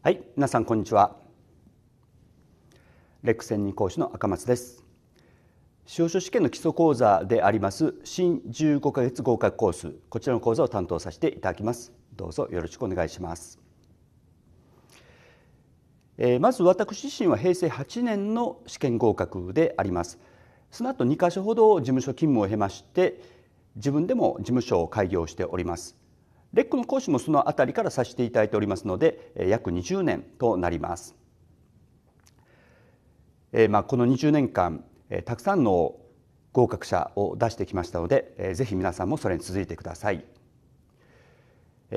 はい皆さんこんにちはレック専任講師の赤松です司法書試験の基礎講座であります新15ヶ月合格コースこちらの講座を担当させていただきますどうぞよろしくお願いしますえまず私自身は平成8年の試験合格でありますその後2箇所ほど事務所勤務を経まして自分でも事務所を開業しておりますレックの講師もその辺りからさせていただいておりますので約20年となります。えまあ、この20年間たくさんの合格者を出してきましたのでぜひ皆さんもそれに続いてください。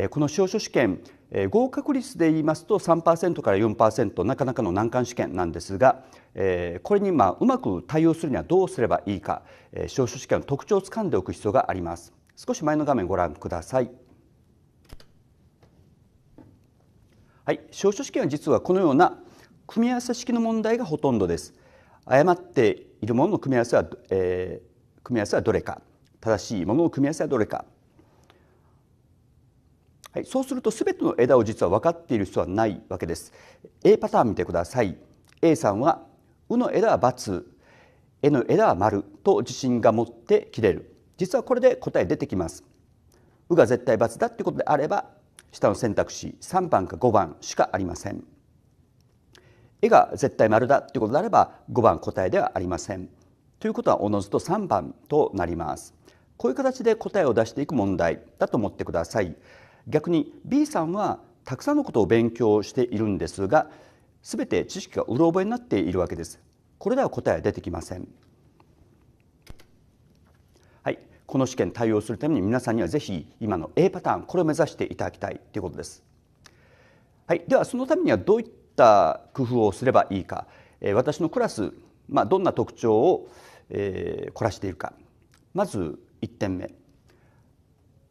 この司法書試験合格率で言いますと3%から4%なかなかの難関試験なんですがえこれにまあうまく対応するにはどうすればいいか司法書試験の特徴をつかんでおく必要があります。少し前の画面ご覧ください。はい、証書試験は実はこのような組み合わせ式の問題がほとんどです。誤っているものの組み合わせは、えー、組み合わせはどれか、正しいものの組み合わせはどれか。はい、そうするとすべての枝を実は分かっている人はないわけです。A パターン見てください。A さんは「う」の枝はバツ、え」の枝は丸と自信が持って切れる。実はこれで答え出てきます。「う」が絶対バツだっていうことであれば下の選択肢3番か5番しかありません絵が絶対丸だということであれば5番答えではありませんということはおのずと3番となりますこういう形で答えを出していく問題だと思ってください逆に B さんはたくさんのことを勉強しているんですがすべて知識がうろ覚えになっているわけですこれでは答えは出てきませんはい、この試験対応するために皆さんにはぜひ今の A パターンこれを目指していただきたいということです。はい、ではそのためにはどういった工夫をすればいいか、え私のクラス、まあ、どんな特徴を、えー、凝らしているかまず1点目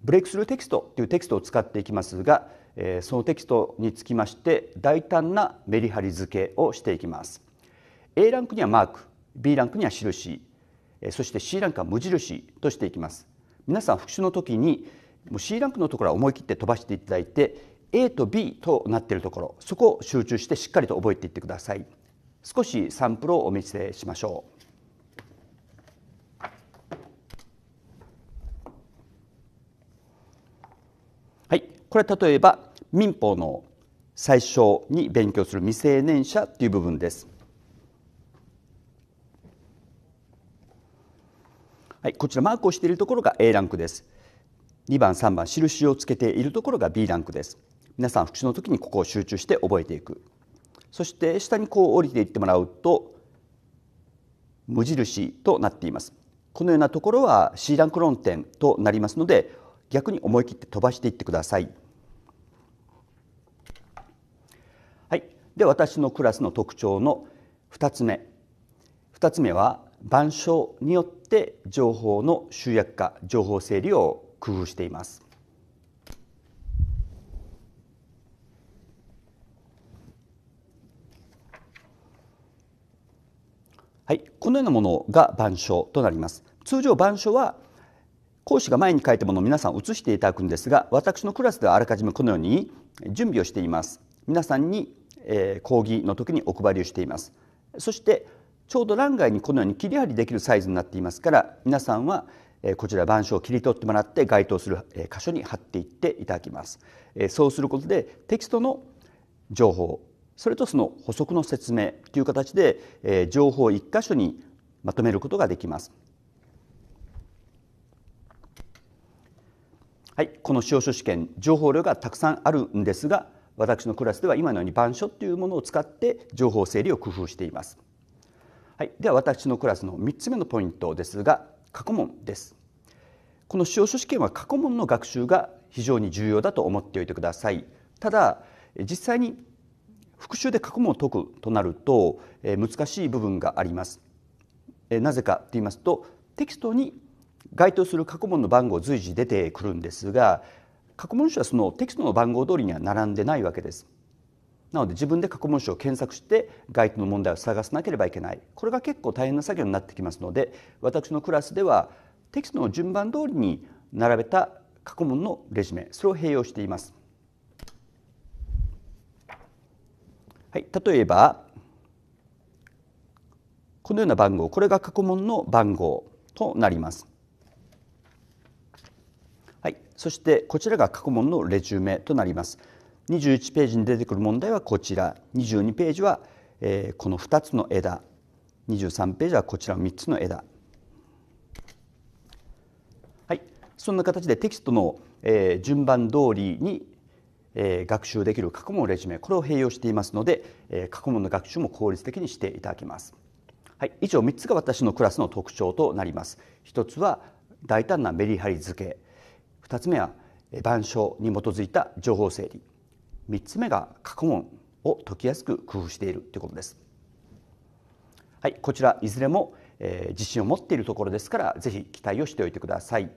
ブレイクスルーテキストというテキストを使っていきますが、えそのテキストにつきまして大胆なメリハリ付けをしていきます。A ランクにはマーク B ランクには印そして C ランクは無印としていきます皆さん復習の時にもう C ランクのところは思い切って飛ばしていただいて A と B となっているところそこを集中してしっかりと覚えていってください少しサンプルをお見せしましょうはいこれは例えば民法の最初に勉強する未成年者という部分ですはい、こちらマークをしているところが A ランクです2番3番印をつけているところが B ランクです皆さん復習の時にここを集中して覚えていくそして下にこう降りていってもらうと無印となっていますこのようなところは C ランク論点となりますので逆に思い切って飛ばしていってくださいはい、で私のクラスの特徴の2つ目2つ目は板書によって情報の集約化情報整理を工夫しています。はい、このようなものが板書となります。通常板書は講師が前に書いたものを皆さん写していただくんですが私のクラスではあらかじめこのように準備をしています皆さんに、講義の時にお配りをしていますそしてちょうど欄外にこのように切り貼りできるサイズになっていますから皆さんはこちら板書を切り取ってもらって該当する箇所に貼っていっていただきます。そうすることでテキストの情報それとその補足の説明という形で情報を1箇所にまとめることができます。はい、この使用書試験情報量がたくさんあるんですが私のクラスでは今のように板書というものを使って情報整理を工夫しています。はい、では私のクラスの3つ目のポイントですが過去問ですこの司法書試験は過去問の学習が非常に重要だと思っておいてくださいただ実際に復習で過去問を解くとなると、え難しい部分があります、えなぜかと言いますとテキストに該当する過去問の番号随時出てくるんですが過去問書はそのテキストの番号通りには並んでないわけですなので自分で過去問集を検索して該当の問題を探さなければいけないこれが結構大変な作業になってきますので私のクラスではテキストの順番通りに並べた過去問のレジュメそれを併用しています。はい、例えばこのような番号これが過去問の番号となります。はい、そしてこちらが過去問のレジュメとなります。21ページに出てくる問題はこちら22ページは、えこの2つの枝23ページはこちらの3つの枝はいそんな形でテキストの、え順番通りに、え学習できる過去問レジュメこれを併用していますので、え過去問の学習も効率的にしていただきます。はい、以上3つが私のクラスの特徴となります。1つは大胆なメリハリ付け2つ目は板書に基づいた情報整理3つ目が過去問を解きやすく工夫しているということです。はい、こちらいずれも、えー、自信を持っているところですからぜひ期待をしておいてください。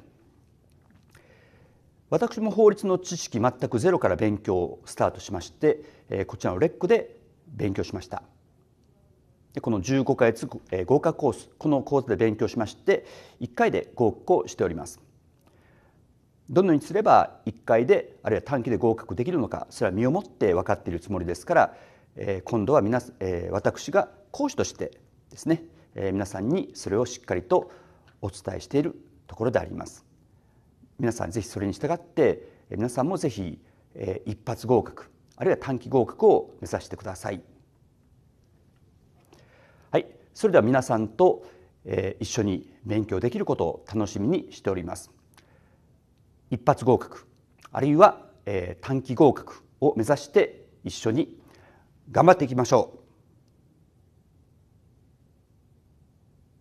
私も法律の知識全くゼロから勉強をスタートしまして、えー、こちらのレックで勉強しました。でこの15ヶ月、えー、合格コースこの講座で勉強しまして1回で合格をしております。どのようにすれば1回であるいは短期で合格できるのかそれは身をもって分かっているつもりですから、え今度は皆、え私が講師としてですね、え皆さんにそれをしっかりとお伝えしているところであります。皆さんぜひそれに従って皆さんもぜひ、え一発合格あるいは短期合格を目指してください。はい、それでは皆さんと、え一緒に勉強できることを楽しみにしております。一発合格あるいは、え短期合格を目指して一緒に頑張っていきましょう。